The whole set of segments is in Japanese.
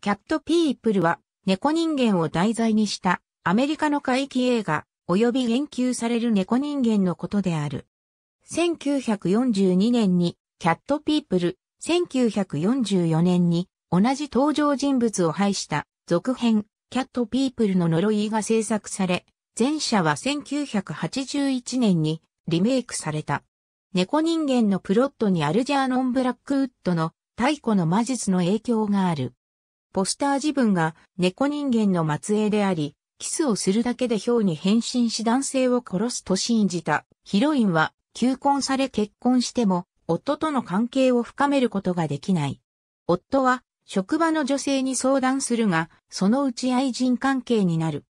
キャットピープルは猫人間を題材にしたアメリカの怪奇映画及び言及される猫人間のことである。1942年にキャットピープル、1944年に同じ登場人物を配した続編キャットピープルの呪いが制作され、前者は1981年にリメイクされた。猫人間のプロットにアルジャーノン・ブラックウッドの太古の魔術の影響がある。ポスター自分が猫人間の末裔であり、キスをするだけで表に変身し男性を殺すと信じた。ヒロインは求婚され結婚しても、夫との関係を深めることができない。夫は職場の女性に相談するが、そのうち愛人関係になる。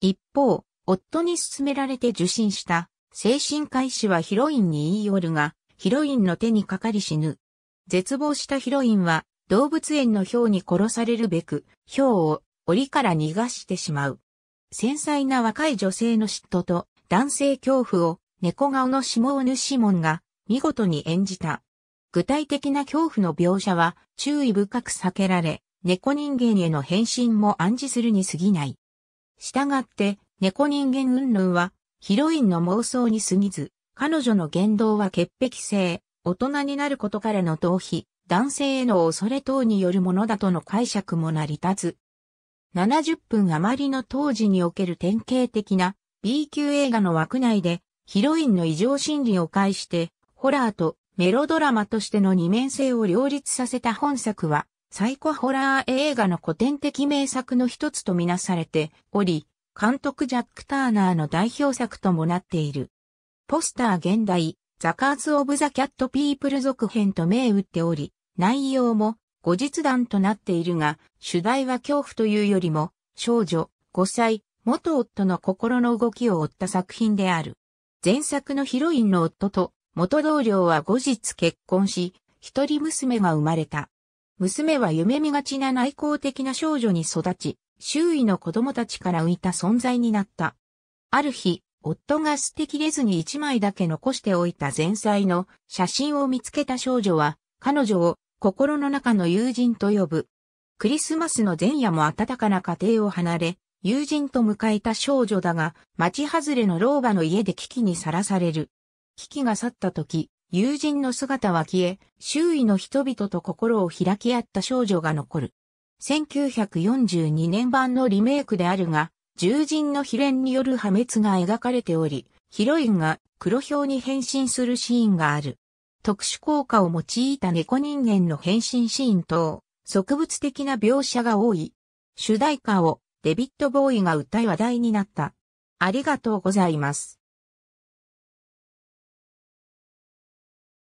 一方、夫に勧められて受診した精神科医師はヒロインに言い寄るが、ヒロインの手にかかり死ぬ。絶望したヒロインは動物園のヒョウに殺されるべく、ヒョウを檻から逃がしてしまう。繊細な若い女性の嫉妬と男性恐怖を猫顔のシモーヌ・シモンが見事に演じた。具体的な恐怖の描写は注意深く避けられ、猫人間への変身も暗示するに過ぎない。したがって、猫人間云々は、ヒロインの妄想に過ぎず、彼女の言動は潔癖性、大人になることからの逃避、男性への恐れ等によるものだとの解釈も成り立つ。70分余りの当時における典型的な B 級映画の枠内でヒロインの異常心理を介してホラーとメロドラマとしての二面性を両立させた本作はサイコホラー映画の古典的名作の一つとみなされており、監督ジャック・ターナーの代表作ともなっている。ポスター現代、ザカーズ・オブ・ザ・キャット・ピープル続編と銘打っており、内容も後日談となっているが、主題は恐怖というよりも、少女、5歳、元夫の心の動きを追った作品である。前作のヒロインの夫と元同僚は後日結婚し、一人娘が生まれた。娘は夢見がちな内向的な少女に育ち、周囲の子供たちから浮いた存在になった。ある日、夫が捨てきれずに一枚だけ残しておいた前妻の写真を見つけた少女は、彼女を心の中の友人と呼ぶ。クリスマスの前夜も暖かな家庭を離れ、友人と迎えた少女だが、町外れの老婆の家で危機にさらされる。危機が去った時、友人の姿は消え、周囲の人々と心を開き合った少女が残る。1942年版のリメイクであるが、獣人の秘伝による破滅が描かれており、ヒロインが黒表に変身するシーンがある。特殊効果を用いた猫人間の変身シーン等、植物的な描写が多い。主題歌をデビット・ボーイが歌い話題になった。ありがとうございます。